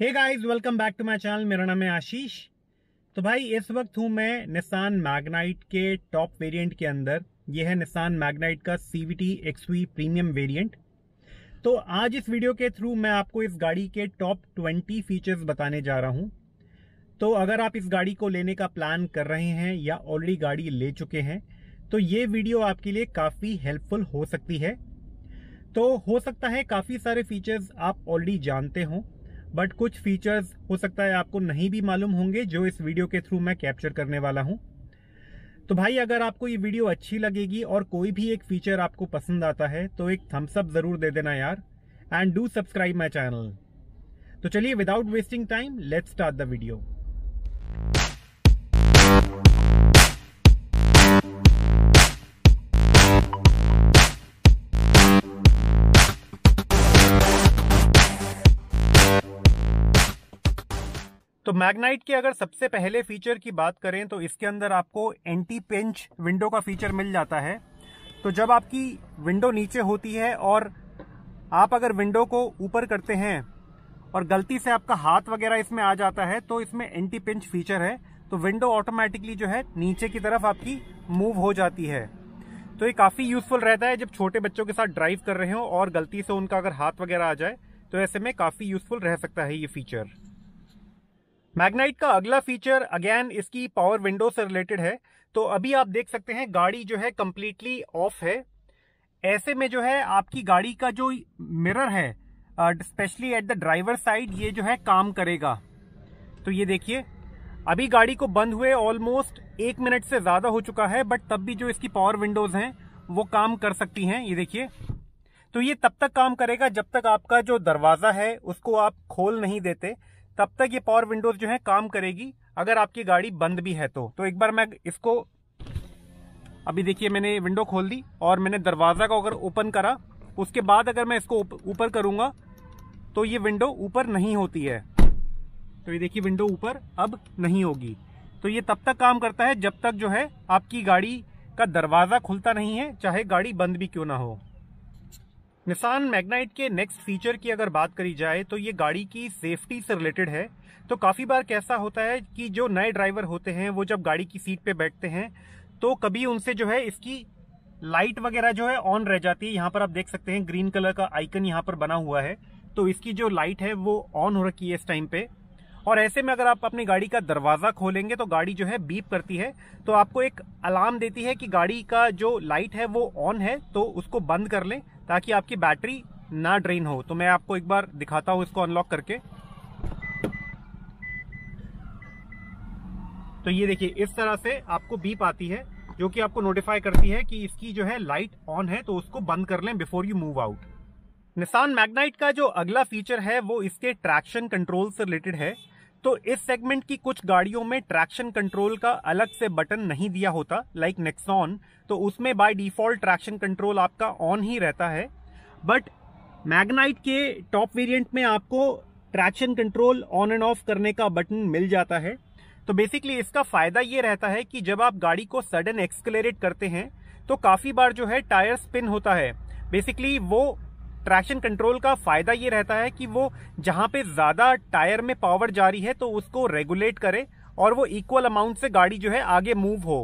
hey guys welcome back to my channel मेरा नाम है आशीष तो भाई इस वक्त हूं मैं निसान मैग्नाइट के टॉप वेरिएंट के अंदर ये है निसान मैग्नाइट का सीवीटी एक्सवी प्रीमियम वेरिएंट तो आज इस वीडियो के थ्रू मैं आपको इस गाड़ी के टॉप ट्वेंटी फीचर्स बताने जा रहा हूं तो अगर आप इस गाड़ी को लेने का प्लान कर रहे हैं या ऑलरेडी गाड़ी ले चुके हैं तो ये वीडियो आपके लिए काफ़ी हेल्पफुल हो सकती है तो हो सकता है काफ़ी सारे फीचर्स आप ऑलरेडी जानते हों बट कुछ फीचर्स हो सकता है आपको नहीं भी मालूम होंगे जो इस वीडियो के थ्रू मैं कैप्चर करने वाला हूं तो भाई अगर आपको ये वीडियो अच्छी लगेगी और कोई भी एक फीचर आपको पसंद आता है तो एक थम्सअप जरूर दे देना यार and do subscribe my channel तो चलिए without wasting time let start the video तो मैग्नाइट के अगर सबसे पहले फीचर की बात करें तो इसके अंदर आपको एंटी पेंच विंडो का फीचर मिल जाता है तो जब आपकी विंडो नीचे होती है और आप अगर विंडो को ऊपर करते हैं और गलती से आपका हाथ वगैरह इसमें आ जाता है तो इसमें एंटी पिंच फीचर है तो विंडो ऑटोमेटिकली जो है नीचे की तरफ आपकी मूव हो जाती है तो ये काफ़ी यूजफुल रहता है जब छोटे बच्चों के साथ ड्राइव कर रहे हो और गलती से उनका अगर हाथ वगैरह आ जाए तो ऐसे में काफ़ी यूजफुल रह सकता है ये फीचर मैग्नाइट का अगला फीचर अगेन इसकी पावर विंडो से रिलेटेड है तो अभी आप देख सकते हैं गाड़ी जो है कम्प्लीटली ऑफ है ऐसे में जो है आपकी गाड़ी का जो मिरर है specially at the driver side ये जो है काम करेगा तो ये देखिए अभी गाड़ी को बंद हुए ऑलमोस्ट एक मिनट से ज़्यादा हो चुका है बट तब भी जो इसकी पावर विंडोज़ हैं वो काम कर सकती हैं ये देखिए तो ये तब तक काम करेगा जब तक आपका जो दरवाज़ा है उसको आप खोल नहीं देते तब तक ये पावर विंडोज जो है काम करेगी अगर आपकी गाड़ी बंद भी है तो तो एक बार मैं इसको अभी देखिए मैंने विंडो खोल दी और मैंने दरवाज़ा को अगर ओपन करा उसके बाद अगर मैं इसको ऊपर करूँगा तो ये विंडो ऊपर नहीं होती है तो ये देखिए विंडो ऊपर अब नहीं होगी तो ये तब तक काम करता है जब तक जो है आपकी गाड़ी का दरवाज़ा खुलता नहीं है चाहे गाड़ी बंद भी क्यों ना हो निसान मैग्नाइट के नेक्स्ट फीचर की अगर बात करी जाए तो ये गाड़ी की सेफ्टी से रिलेटेड है तो काफ़ी बार कैसा होता है कि जो नए ड्राइवर होते हैं वो जब गाड़ी की सीट पे बैठते हैं तो कभी उनसे जो है इसकी लाइट वगैरह जो है ऑन रह जाती है यहाँ पर आप देख सकते हैं ग्रीन कलर का आइकन यहाँ पर बना हुआ है तो इसकी जो लाइट है वो ऑन हो रखी है इस टाइम पे और ऐसे में अगर आप अपनी गाड़ी का दरवाज़ा खोलेंगे तो गाड़ी जो है बीप करती है तो आपको एक अलार्म देती है कि गाड़ी का जो लाइट है वो ऑन है तो उसको बंद कर लें ताकि आपकी बैटरी ना ड्रेन हो तो मैं आपको एक बार दिखाता हूँ इसको अनलॉक करके तो ये देखिए इस तरह से आपको बीप आती है जो कि आपको नोटिफाई करती है कि इसकी जो है लाइट ऑन है तो उसको बंद कर लें before you move out Nissan Magnite का जो अगला फीचर है वो इसके ट्रैक्शन कंट्रोल से रिलेटेड है तो इस सेगमेंट की कुछ गाड़ियों में ट्रैक्शन कंट्रोल का अलग से बटन नहीं दिया होता लाइक नेक्सॉन तो उसमें बाय डिफॉल्ट ट्रैक्शन कंट्रोल आपका ऑन ही रहता है बट मैग्नाइट के टॉप वेरिएंट में आपको traction control on and off करने का बटन मिल जाता है तो बेसिकली इसका फायदा ये रहता है कि जब आप गाड़ी को सडन एक्सकलरेट करते हैं तो काफी बार जो है टायर स्पिन होता है बेसिकली वो ट्रैक्शन कंट्रोल का फायदा ये रहता है कि वो जहां पे ज्यादा टायर में पावर जा रही है तो उसको रेगुलेट करे और वो इक्वल अमाउंट से गाड़ी जो है आगे मूव हो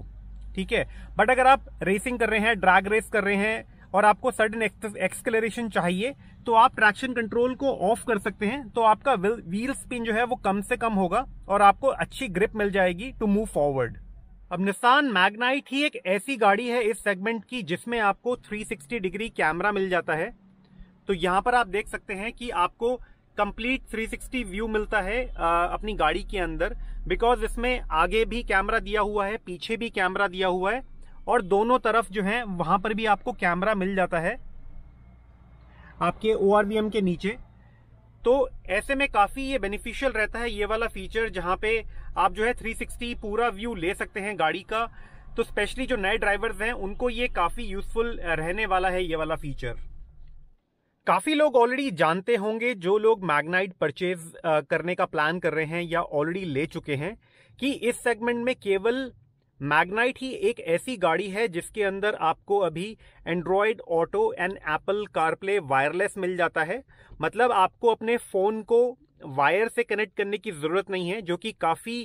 ठीक है बट अगर आप रेसिंग कर रहे हैं ड्रैग रेस कर रहे हैं और आपको सडन एक्सकलरेशन चाहिए तो आप ट्रैक्शन कंट्रोल को ऑफ कर सकते हैं तो आपका व्हील स्पिन जो है वो कम से कम होगा और आपको अच्छी ग्रिप मिल जाएगी टू मूव फॉरवर्ड अब निशान मैग्नाइट ही एक ऐसी गाड़ी है इस सेगमेंट की जिसमें आपको 360 डिग्री कैमरा मिल जाता है तो यहाँ पर आप देख सकते हैं कि आपको कंप्लीट 360 व्यू मिलता है आ, अपनी गाड़ी के अंदर बिकॉज इसमें आगे भी कैमरा दिया हुआ है पीछे भी कैमरा दिया हुआ है और दोनों तरफ जो है वहां पर भी आपको कैमरा मिल जाता है आपके ओ के नीचे तो ऐसे में काफी ये बेनिफिशियल रहता है ये वाला फीचर जहाँ पे आप जो है 360 पूरा व्यू ले सकते हैं गाड़ी का तो स्पेशली जो नए ड्राइवर्स हैं उनको ये काफी यूजफुल रहने वाला है ये वाला फीचर काफ़ी लोग ऑलरेडी जानते होंगे जो लोग मैग्नाइट परचेज करने का प्लान कर रहे हैं या ऑलरेडी ले चुके हैं कि इस सेगमेंट में केवल मैग्नाइट ही एक ऐसी गाड़ी है जिसके अंदर आपको अभी Android auto and Apple CarPlay wireless मिल जाता है मतलब आपको अपने फ़ोन को वायर से कनेक्ट करने की ज़रूरत नहीं है जो कि काफ़ी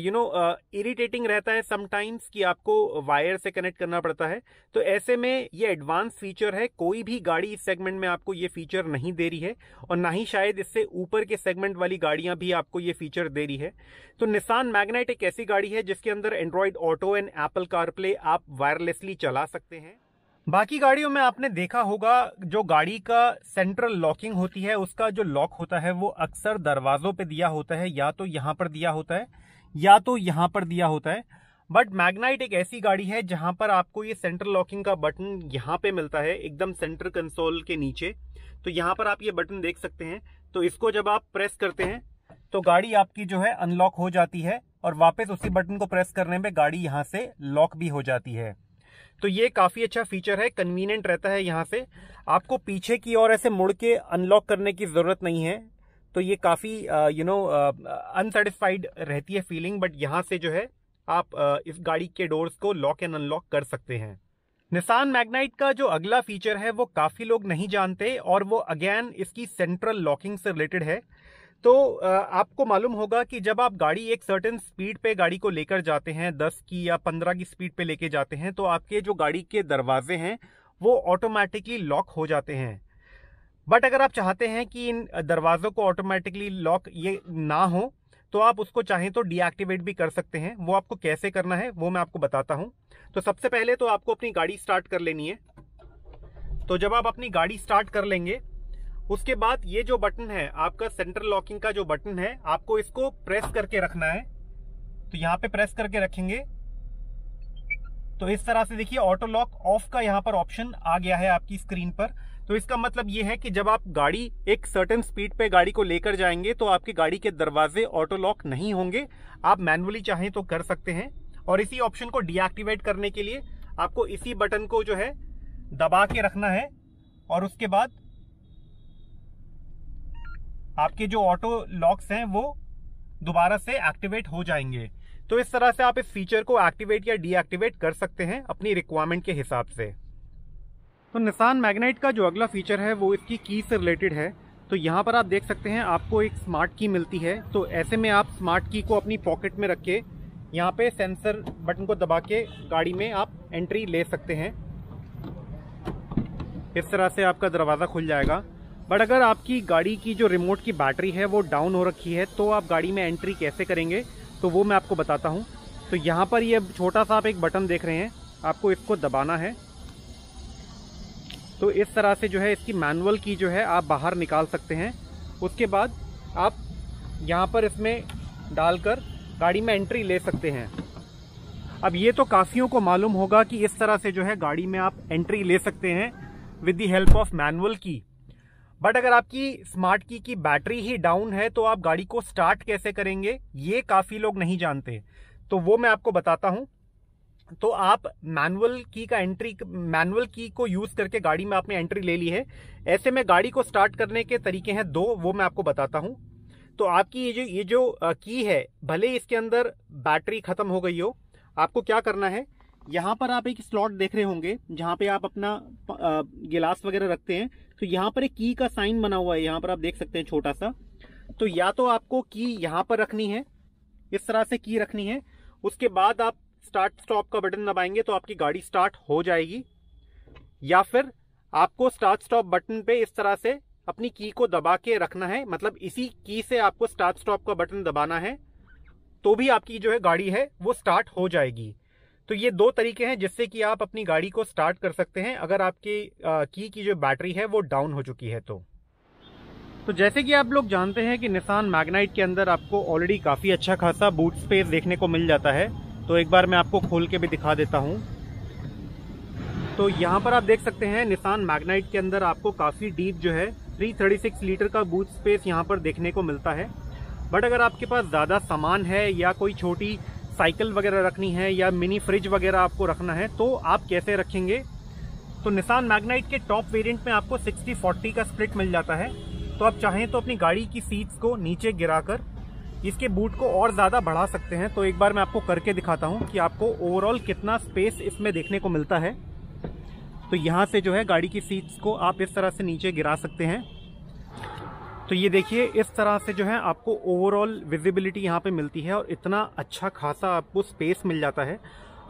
यू नो इरिटेटिंग रहता है समटाइम्स कि आपको वायर से कनेक्ट करना पड़ता है तो ऐसे में ये एडवांस फीचर है कोई भी गाड़ी इस सेगमेंट में आपको ये फीचर नहीं दे रही है और ना ही शायद इससे ऊपर के सेगमेंट वाली गाड़ियां भी आपको ये फीचर दे रही है तो निसान मैगनेट एक ऐसी गाड़ी है जिसके अंदर Android auto and Apple CarPlay आप वायरलेसली चला सकते हैं बाकी गाड़ियों में आपने देखा होगा जो गाड़ी का सेंट्रल लॉकिंग होती है उसका जो लॉक होता है वो अक्सर दरवाजों पे दिया होता है या तो यहाँ पर दिया होता है या तो यहाँ पर दिया होता है बट मैग्नाइट एक ऐसी गाड़ी है जहां पर आपको ये सेंट्रल लॉकिंग का बटन यहाँ पे मिलता है एकदम सेंटर कंसोल के नीचे तो यहाँ पर आप ये बटन देख सकते हैं तो इसको जब आप प्रेस करते हैं तो गाड़ी आपकी जो है अनलॉक हो जाती है और वापस उसी बटन को प्रेस करने में गाड़ी यहाँ से लॉक भी हो जाती है तो ये काफ़ी अच्छा फीचर है कन्वीनियंट रहता है यहाँ से आपको पीछे की ओर ऐसे मुड़ के अनलॉक करने की ज़रूरत नहीं है तो ये काफ़ी यू नो अनसेटिस्फाइड रहती है फीलिंग बट यहाँ से जो है आप uh, इस गाड़ी के डोर्स को लॉक एंड अनलॉक कर सकते हैं निशान मैग्नाइट का जो अगला फीचर है वो काफ़ी लोग नहीं जानते और वो अगेन इसकी सेंट्रल लॉकिंग से रिलेटेड है तो आपको मालूम होगा कि जब आप गाड़ी एक सर्टेन स्पीड पे गाड़ी को लेकर जाते हैं दस की या पंद्रह की स्पीड पे लेके जाते हैं तो आपके जो गाड़ी के दरवाजे हैं वो ऑटोमेटिकली लॉक हो जाते हैं बट अगर आप चाहते हैं कि इन दरवाज़ों को ऑटोमेटिकली लॉक ये ना हो तो आप उसको चाहें तो डीएक्टिवेट भी कर सकते हैं वो आपको कैसे करना है वो मैं आपको बताता हूँ तो सबसे पहले तो आपको अपनी गाड़ी स्टार्ट कर लेनी है तो जब आप अपनी गाड़ी स्टार्ट कर लेंगे उसके बाद ये जो बटन है आपका सेंट्रल लॉकिंग का जो बटन है आपको इसको प्रेस करके रखना है तो यहाँ पे प्रेस करके रखेंगे तो इस तरह से देखिए ऑटो लॉक ऑफ का यहाँ पर ऑप्शन आ गया है आपकी स्क्रीन पर तो इसका मतलब ये है कि जब आप गाड़ी एक सर्टेन स्पीड पे गाड़ी को लेकर जाएंगे तो आपकी गाड़ी के दरवाजे ऑटो लॉक नहीं होंगे आप मैनुअली चाहें तो कर सकते हैं और इसी ऑप्शन को डीएक्टिवेट करने के लिए आपको इसी बटन को जो है दबा के रखना है और उसके बाद आपके जो ऑटो लॉक्स हैं वो दोबारा से एक्टिवेट हो जाएंगे तो इस तरह से आप इस फीचर को एक्टिवेट या डीएक्टिवेट कर सकते हैं अपनी रिक्वायरमेंट के हिसाब से तो निशान मैग्नेट का जो अगला फीचर है वो इसकी की से रिलेटेड है तो यहाँ पर आप देख सकते हैं आपको एक स्मार्ट की मिलती है तो ऐसे में आप स्मार्ट की को अपनी पॉकेट में रख के यहाँ पे सेंसर बटन को दबा के गाड़ी में आप एंट्री ले सकते हैं इस तरह से आपका दरवाज़ा खुल जाएगा बट अगर आपकी गाड़ी की जो रिमोट की बैटरी है वो डाउन हो रखी है तो आप गाड़ी में एंट्री कैसे करेंगे तो वो मैं आपको बताता हूँ तो यहाँ पर ये छोटा सा आप एक बटन देख रहे हैं आपको इसको दबाना है तो इस तरह से जो है इसकी मैनुअल की जो है आप बाहर निकाल सकते हैं उसके बाद आप यहाँ पर इसमें डालकर गाड़ी में एंट्री ले सकते हैं अब ये तो काफ़ियों को मालूम होगा कि इस तरह से जो है गाड़ी में आप एंट्री ले सकते हैं with the help of manual की बट अगर आपकी स्मार्ट की की बैटरी ही डाउन है तो आप गाड़ी को स्टार्ट कैसे करेंगे ये काफ़ी लोग नहीं जानते तो वो मैं आपको बताता हूँ तो आप मैनुअल की का एंट्री मैनुअल की को यूज करके गाड़ी में आपने एंट्री ले ली है ऐसे में गाड़ी को स्टार्ट करने के तरीके हैं दो वो मैं आपको बताता हूँ तो आपकी ये जो ये जो की है भले इसके अंदर बैटरी खत्म हो गई हो आपको क्या करना है यहाँ पर आप एक स्लॉट देख रहे होंगे जहाँ पे आप अपना गिलास वगैरह रखते हैं तो यहाँ पर एक की का साइन बना हुआ है यहाँ पर आप देख सकते हैं छोटा सा तो या तो आपको की यहाँ पर रखनी है इस तरह से की रखनी है उसके बाद आप स्टार्ट स्टॉप का बटन दबाएंगे तो आपकी गाड़ी स्टार्ट हो जाएगी या फिर आपको स्टार्ट स्टॉप बटन पे इस तरह से अपनी की को दबा के रखना है मतलब इसी की से आपको स्टार्ट स्टॉप का बटन दबाना है तो भी आपकी जो है गाड़ी है वो स्टार्ट हो जाएगी तो ये दो तरीके हैं जिससे कि आप अपनी गाड़ी को स्टार्ट कर सकते हैं अगर आपकी की की जो बैटरी है वो डाउन हो चुकी है तो तो जैसे कि आप लोग जानते हैं कि निशान मैग्नाइट के अंदर आपको ऑलरेडी काफ़ी अच्छा खासा बूट स्पेस देखने को मिल जाता है तो एक बार मैं आपको खोल के भी दिखा देता हूँ तो यहाँ पर आप देख सकते हैं निशान मैग्नाइट के अंदर आपको काफ़ी डीप जो है थ्री लीटर का बूथ स्पेस यहाँ पर देखने को मिलता है बट अगर आपके पास ज़्यादा सामान है या कोई छोटी साइकिल वगैरह रखनी है या मिनी फ्रिज वगैरह आपको रखना है तो आप कैसे रखेंगे तो निसान मैग्नाइट के टॉप वेरिएंट में आपको 60-40 का स्प्लिट मिल जाता है तो आप चाहें तो अपनी गाड़ी की सीट्स को नीचे गिराकर इसके बूट को और ज़्यादा बढ़ा सकते हैं तो एक बार मैं आपको करके दिखाता हूँ कि आपको ओवरऑल कितना स्पेस इसमें देखने को मिलता है तो यहाँ से जो है गाड़ी की सीट्स को आप इस तरह से नीचे गिरा सकते हैं तो ये देखिए इस तरह से जो है आपको ओवरऑल विजिबिलिटी यहाँ पे मिलती है और इतना अच्छा खासा आपको स्पेस मिल जाता है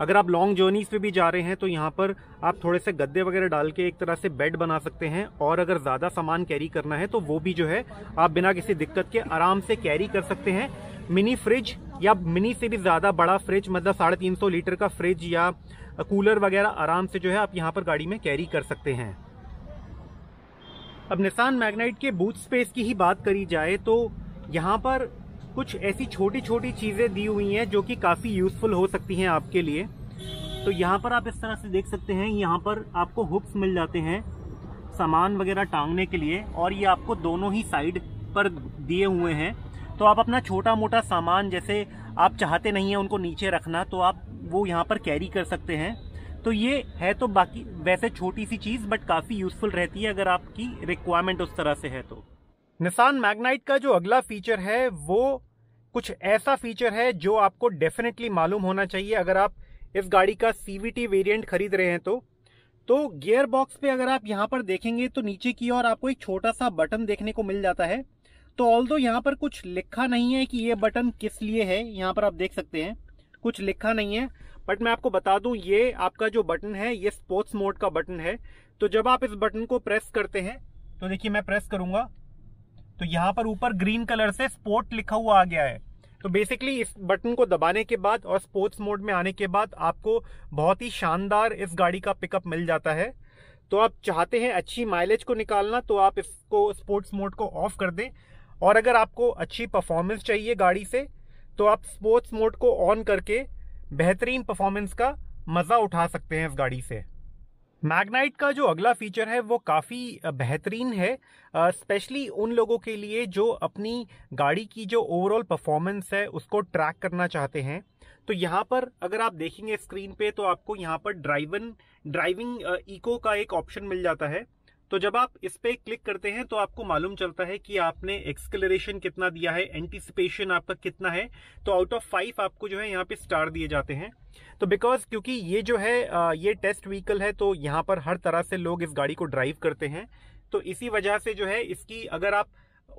अगर आप लॉन्ग जर्नीज पे भी जा रहे हैं तो यहाँ पर आप थोड़े से गद्दे वगैरह डाल के एक तरह से बेड बना सकते हैं और अगर ज़्यादा सामान कैरी करना है तो वो भी जो है आप बिना किसी दिक्कत के आराम से कैरी कर सकते हैं मिनी फ्रिज या मिनी से भी ज़्यादा बड़ा फ्रिज मतलब साढ़े तीन सौ लीटर का फ्रिज या कूलर वगैरह आराम से जो है आप यहाँ पर गाड़ी में कैरी कर सकते हैं अब निशान मैग्नाइट के बूथ स्पेस की ही बात करी जाए तो यहाँ पर कुछ ऐसी छोटी छोटी चीज़ें दी हुई हैं जो कि काफ़ी यूज़फुल हो सकती हैं आपके लिए तो यहाँ पर आप इस तरह से देख सकते हैं यहाँ पर आपको हुक्स मिल जाते हैं सामान वगैरह टांगने के लिए और ये आपको दोनों ही साइड पर दिए हुए हैं तो आप अपना छोटा मोटा सामान जैसे आप चाहते नहीं हैं उनको नीचे रखना तो आप वो यहाँ पर कैरी कर सकते हैं तो ये है तो बाकी वैसे छोटी सी चीज़ बट काफ़ी यूजफुल रहती है अगर आपकी रिक्वायरमेंट उस तरह से है तो निशान मैग्नाइट का जो अगला फीचर है वो कुछ ऐसा फीचर है जो आपको डेफिनेटली मालूम होना चाहिए अगर आप इस गाड़ी का सीवीटी वेरिएंट खरीद रहे हैं तो तो गियर बॉक्स पे अगर आप यहाँ पर देखेंगे तो नीचे की ओर आपको एक छोटा सा बटन देखने को मिल जाता है तो ऑल दो यहाँ पर कुछ लिखा नहीं है कि ये बटन किस लिए है यहाँ पर आप देख सकते हैं कुछ लिखा नहीं है बट मैं आपको बता दूं ये आपका जो बटन है ये स्पोर्ट्स मोड का बटन है तो जब आप इस बटन को प्रेस करते हैं तो देखिए मैं प्रेस करूंगा तो यहाँ पर ऊपर ग्रीन कलर से स्पोर्ट लिखा हुआ आ गया है तो बेसिकली इस बटन को दबाने के बाद और स्पोर्ट्स मोड में आने के बाद आपको बहुत ही शानदार इस गाड़ी का पिकअप मिल जाता है तो आप चाहते हैं अच्छी माइलेज को निकालना तो आप इसको स्पोर्ट्स मोड को ऑफ कर दें और अगर आपको अच्छी परफॉर्मेंस चाहिए गाड़ी से तो आप स्पोर्ट्स मोड को ऑन करके बेहतरीन परफॉर्मेंस का मज़ा उठा सकते हैं इस गाड़ी से मैग्नाइट का जो अगला फीचर है वो काफ़ी बेहतरीन है स्पेशली उन लोगों के लिए जो अपनी गाड़ी की जो ओवरऑल परफॉर्मेंस है उसको ट्रैक करना चाहते हैं तो यहाँ पर अगर आप देखेंगे स्क्रीन पे तो आपको यहाँ पर ड्राइवन ड्राइविंग इको का एक ऑप्शन मिल जाता है तो जब आप इस पे क्लिक करते हैं तो आपको मालूम चलता है कि आपने एक्सकलरेशन कितना दिया है एंटीसिपेशन आपका कितना है तो आउट ऑफ फाइव आपको जो है यहाँ पे स्टार दिए जाते हैं तो बिकॉज क्योंकि ये जो है ये टेस्ट व्हीकल है तो यहाँ पर हर तरह से लोग इस गाड़ी को ड्राइव करते हैं तो इसी वजह से जो है इसकी अगर आप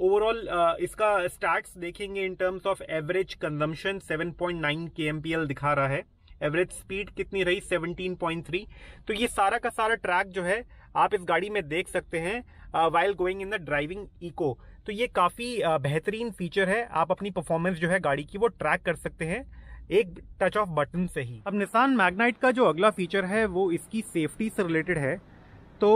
ओवरऑल इसका स्टार्ट देखेंगे in terms of average consumption 7.9 point दिखा रहा है एवरेज स्पीड कितनी रही 17.3 तो ये सारा का सारा ट्रैक जो है आप इस गाड़ी में देख सकते हैं while going in the driving eco तो ये काफ़ी uh, बेहतरीन फीचर है आप अपनी परफॉर्मेंस जो है गाड़ी की वो ट्रैक कर सकते हैं एक टच ऑफ बटन से ही अब निशान मैग्नाइट का जो अगला फीचर है वो इसकी सेफ्टी से रिलेटेड है तो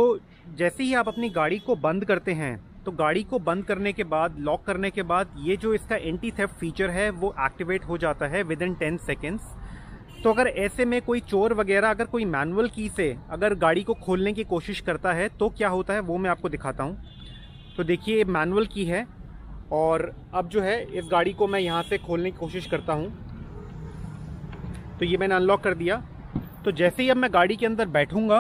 जैसे ही आप अपनी गाड़ी को बंद करते हैं तो गाड़ी को बंद करने के बाद लॉक करने के बाद ये जो इसका एंटी थेफ्ट फीचर है वो एक्टिवेट हो जाता है विद इन टेन सेकेंड्स तो अगर ऐसे में कोई चोर वगैरह अगर कोई मैनुअल की से अगर गाड़ी को खोलने की कोशिश करता है तो क्या होता है वो मैं आपको दिखाता हूँ तो देखिए मैनुअल की है और अब जो है इस गाड़ी को मैं यहाँ से खोलने की कोशिश करता हूँ तो ये मैंने अनलॉक कर दिया तो जैसे ही अब मैं गाड़ी के अंदर बैठूँगा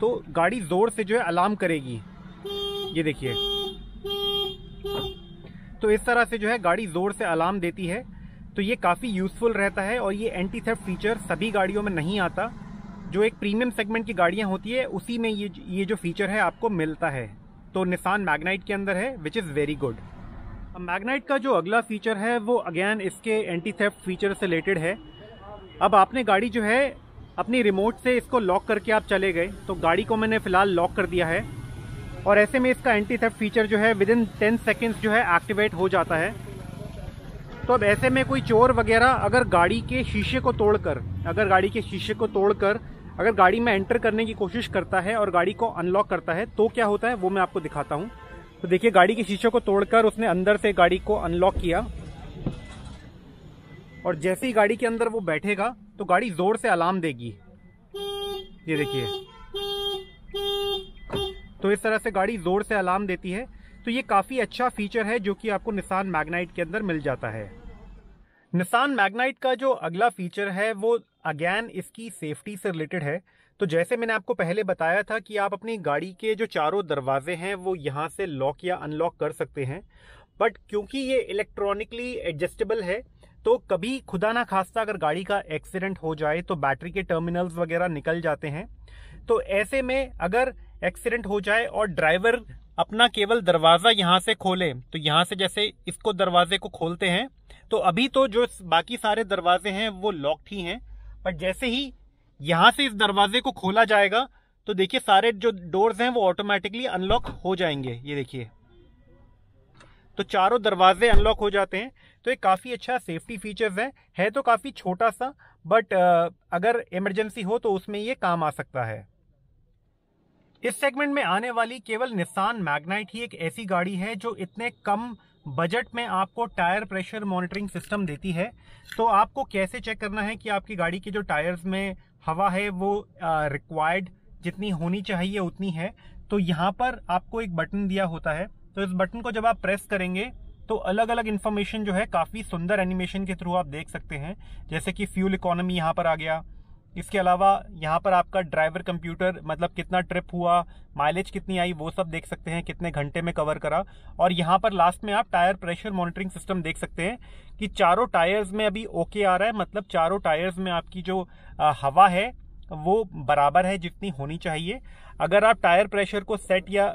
तो गाड़ी ज़ोर से जो है अलार्म करेगी ये देखिए तो इस तरह से जो है गाड़ी ज़ोर से अलार्म देती है तो ये काफ़ी यूजफुल रहता है और ये एंटी थेफ्ट फीचर सभी गाड़ियों में नहीं आता जो एक प्रीमियम सेगमेंट की गाड़ियाँ होती है उसी में ये ये जो फीचर है आपको मिलता है तो निशान मैग्नाइट के अंदर है which is very good Magnite का जो अगला फीचर है वो अगेन इसके एंटी थेफ्ट फीचर से रिलेटेड है अब आपने गाड़ी जो है अपनी रिमोट से इसको लॉक करके आप चले गए तो गाड़ी को मैंने फ़िलहाल लॉक कर दिया है और ऐसे में इसका एंटी थेफ्ट फीचर जो है विद इन टेन सेकेंड्स जो है एक्टिवेट हो जाता है तो अब ऐसे में कोई चोर वगैरह अगर गाड़ी के शीशे को तोड़कर अगर गाड़ी के शीशे को तोड़कर अगर गाड़ी में एंटर करने की कोशिश करता है और गाड़ी को अनलॉक करता है तो क्या होता है वो मैं आपको दिखाता हूँ तो देखिए गाड़ी के शीशे को तोड़कर उसने अंदर से गाड़ी को अनलॉक किया और जैसे ही गाड़ी के अंदर वो बैठेगा तो गाड़ी जोर से अलार्म देगी ये देखिए तो इस तरह से गाड़ी जोर से अलार्म देती है तो ये काफ़ी अच्छा फीचर है जो कि आपको निशान मैग्नाइट के अंदर मिल जाता है निशान मैग्नाइट का जो अगला फीचर है वो अगैन इसकी सेफ्टी से रिलेटेड है तो जैसे मैंने आपको पहले बताया था कि आप अपनी गाड़ी के जो चारों दरवाजे हैं वो यहाँ से लॉक या अनलॉक कर सकते हैं बट क्योंकि ये इलेक्ट्रॉनिकली एडजस्टेबल है तो कभी खुदा ना खास्ता अगर गाड़ी का एक्सीडेंट हो जाए तो बैटरी के टर्मिनल्स वगैरह निकल जाते हैं तो ऐसे में अगर एक्सीडेंट हो जाए और ड्राइवर अपना केवल दरवाज़ा यहाँ से खोले तो यहाँ से जैसे इसको दरवाजे को खोलते हैं तो अभी तो जो बाकी सारे दरवाजे हैं वो लॉक्ड ही हैं पर जैसे ही यहाँ से इस दरवाजे को खोला जाएगा तो देखिए सारे जो डोर्स हैं वो ऑटोमेटिकली अनलॉक हो जाएंगे ये देखिए तो चारों दरवाजे अनलॉक हो जाते हैं तो ये काफ़ी अच्छा सेफ्टी फीचर्स है है तो काफ़ी छोटा सा बट अगर इमरजेंसी हो तो उसमें ये काम आ सकता है इस सेगमेंट में आने वाली केवल निशान मैग्नाइट ही एक ऐसी गाड़ी है जो इतने कम बजट में आपको टायर प्रेशर मॉनिटरिंग सिस्टम देती है तो आपको कैसे चेक करना है कि आपकी गाड़ी के जो टायर्स में हवा है वो रिक्वायर्ड जितनी होनी चाहिए उतनी है तो यहाँ पर आपको एक बटन दिया होता है तो इस बटन को जब आप प्रेस करेंगे तो अलग अलग इन्फॉर्मेशन जो है काफ़ी सुंदर एनिमेशन के थ्रू आप देख सकते हैं जैसे कि फ्यूल इकोनॉमी यहाँ पर आ गया इसके अलावा यहाँ पर आपका ड्राइवर कंप्यूटर मतलब कितना ट्रिप हुआ माइलेज कितनी आई वो सब देख सकते हैं कितने घंटे में कवर करा और यहाँ पर लास्ट में आप टायर प्रेशर मॉनिटरिंग सिस्टम देख सकते हैं कि चारों टायर्स में अभी ओके आ रहा है मतलब चारों टायर्स में आपकी जो हवा है वो बराबर है जितनी होनी चाहिए अगर आप टायर प्रेशर को सेट या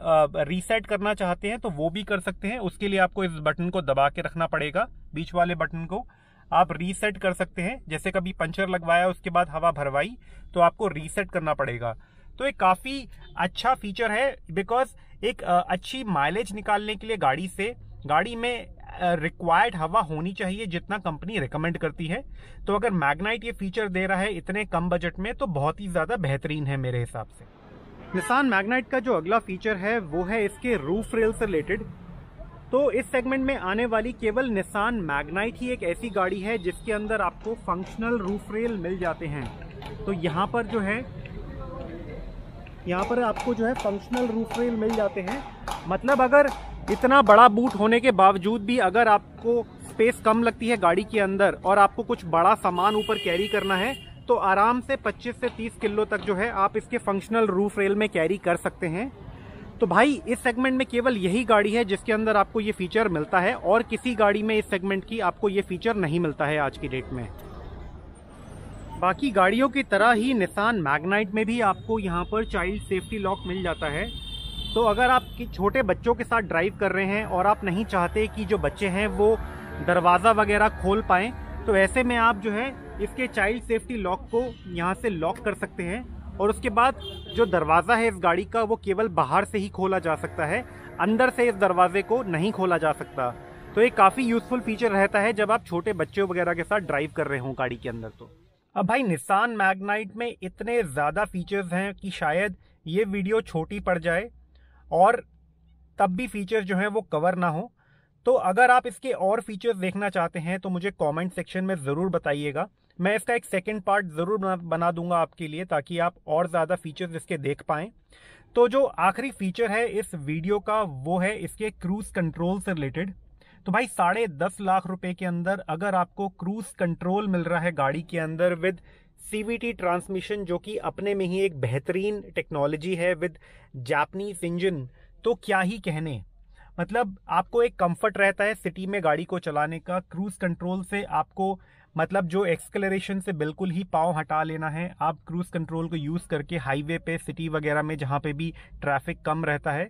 रीसेट करना चाहते हैं तो वो भी कर सकते हैं उसके लिए आपको इस बटन को दबा के रखना पड़ेगा बीच वाले बटन को आप रीसेट कर सकते हैं जैसे कभी पंचर लगवाया उसके बाद हवा भरवाई तो आपको रीसेट करना पड़ेगा तो एक काफ़ी अच्छा फीचर है बिकॉज एक अच्छी माइलेज निकालने के लिए गाड़ी से गाड़ी में रिक्वायर्ड हवा होनी चाहिए जितना कंपनी रिकमेंड करती है तो अगर मैग्नाइट ये फीचर दे रहा है इतने कम बजट में तो बहुत ही ज़्यादा बेहतरीन है मेरे हिसाब से निशान मैग्नाइट का जो अगला फीचर है वो है इसके रूफ रेल से रिलेटेड तो इस सेगमेंट में आने वाली केवल निशान मैग्नाइट ही एक ऐसी गाड़ी है जिसके अंदर आपको फंक्शनल रूफ रेल मिल जाते हैं तो यहाँ पर जो है यहाँ पर आपको जो है फंक्शनल रूफ रेल मिल जाते हैं मतलब अगर इतना बड़ा बूट होने के बावजूद भी अगर आपको स्पेस कम लगती है गाड़ी के अंदर और आपको कुछ बड़ा सामान ऊपर कैरी करना है तो आराम से 25 से 30 किलो तक जो है आप इसके फंक्शनल रूफ रेल में कैरी कर सकते हैं तो भाई इस सेगमेंट में केवल यही गाड़ी है जिसके अंदर आपको ये फीचर मिलता है और किसी गाड़ी में इस सेगमेंट की आपको ये फीचर नहीं मिलता है आज की डेट में बाकी गाड़ियों की तरह ही निशान मैग्नाइट में भी आपको यहाँ पर चाइल्ड सेफ्टी लॉक मिल जाता है तो अगर आप छोटे बच्चों के साथ ड्राइव कर रहे हैं और आप नहीं चाहते कि जो बच्चे हैं वो दरवाज़ा वगैरह खोल पाएँ तो ऐसे में आप जो है इसके चाइल्ड सेफ्टी लॉक को यहाँ से लॉक कर सकते हैं और उसके बाद जो दरवाज़ा है इस गाड़ी का वो केवल बाहर से ही खोला जा सकता है अंदर से इस दरवाजे को नहीं खोला जा सकता तो ये काफ़ी यूज़फुल फीचर रहता है जब आप छोटे बच्चों वगैरह के साथ ड्राइव कर रहे हो गाड़ी के अंदर तो अब भाई निसान मैगनाइट में इतने ज़्यादा फीचर्स हैं कि शायद ये वीडियो छोटी पड़ जाए और तब भी फीचर्स जो हैं वो कवर ना हो तो अगर आप इसके और फीचर्स देखना चाहते हैं तो मुझे कमेंट सेक्शन में ज़रूर बताइएगा मैं इसका एक सेकेंड पार्ट ज़रूर बना दूंगा आपके लिए ताकि आप और ज़्यादा फीचर्स इसके देख पाएँ तो जो आखिरी फीचर है इस वीडियो का वो है इसके क्रूज कंट्रोल से रिलेटेड तो भाई साढ़े दस लाख रुपए के अंदर अगर आपको क्रूज कंट्रोल मिल रहा है गाड़ी के अंदर विद सीवीटी ट्रांसमिशन जो कि अपने में ही एक बेहतरीन टेक्नोलॉजी है विद जापनीज इंजन तो क्या ही कहने मतलब आपको एक कंफर्ट रहता है सिटी में गाड़ी को चलाने का क्रूज कंट्रोल से आपको मतलब जो एक्सकलरेशन से बिल्कुल ही पाव हटा लेना है आप क्रूज कंट्रोल को यूज़ करके हाईवे पे सिटी वगैरह में जहाँ पे भी ट्रैफिक कम रहता है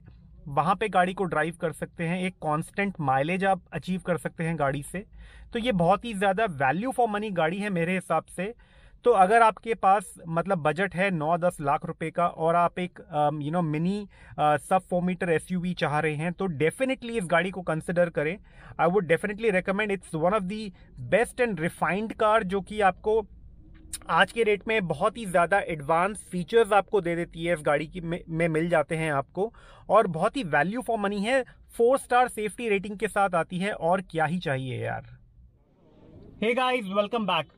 वहाँ पे गाड़ी को ड्राइव कर सकते हैं एक कांस्टेंट माइलेज आप अचीव कर सकते हैं गाड़ी से तो ये बहुत ही ज़्यादा वैल्यू फॉर मनी गाड़ी है मेरे हिसाब से तो अगर आपके पास मतलब बजट है नौ दस लाख रुपए का और आप एक you know mini sub four metre एस चाह रहे हैं तो डेफिनेटली इस गाड़ी को कंसिडर करें I would definitely recommend it's one of the best and refined car जो कि आपको आज के रेट में बहुत ही ज़्यादा एडवांस फीचर्स आपको दे देती है इस गाड़ी की में, में मिल जाते हैं आपको और बहुत ही वैल्यू फॉर मनी है फोर स्टार सेफ्टी रेटिंग के साथ आती है और क्या ही चाहिए यार हे गाइस वेलकम बैक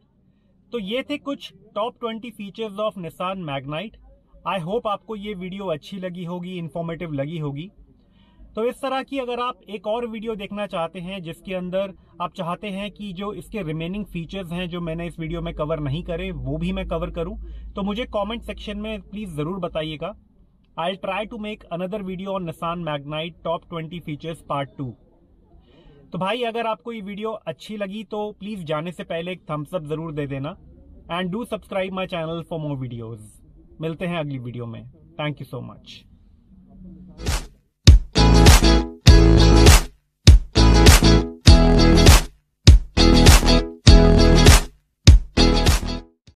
तो ये थे कुछ top twenty features of Nissan Magnite I hope आपको ये वीडियो अच्छी लगी होगी इन्फॉर्मेटिव लगी होगी तो इस तरह की अगर आप एक और वीडियो देखना चाहते हैं जिसके अंदर आप चाहते हैं कि जो इसके रिमेनिंग फीचर्स हैं जो मैंने इस वीडियो में कवर नहीं करे वो भी मैं कवर करूं तो मुझे कमेंट सेक्शन में प्लीज जरूर बताइएगा I try to make another video on Nissan Magnite top 20 features part two तो भाई अगर आपको ये वीडियो अच्छी लगी तो प्लीज जाने से पहले एक थम्सअप जरूर दे देना and do subscribe my channel for more videos मिलते हैं अगली वीडियो में थैंक यू सो मच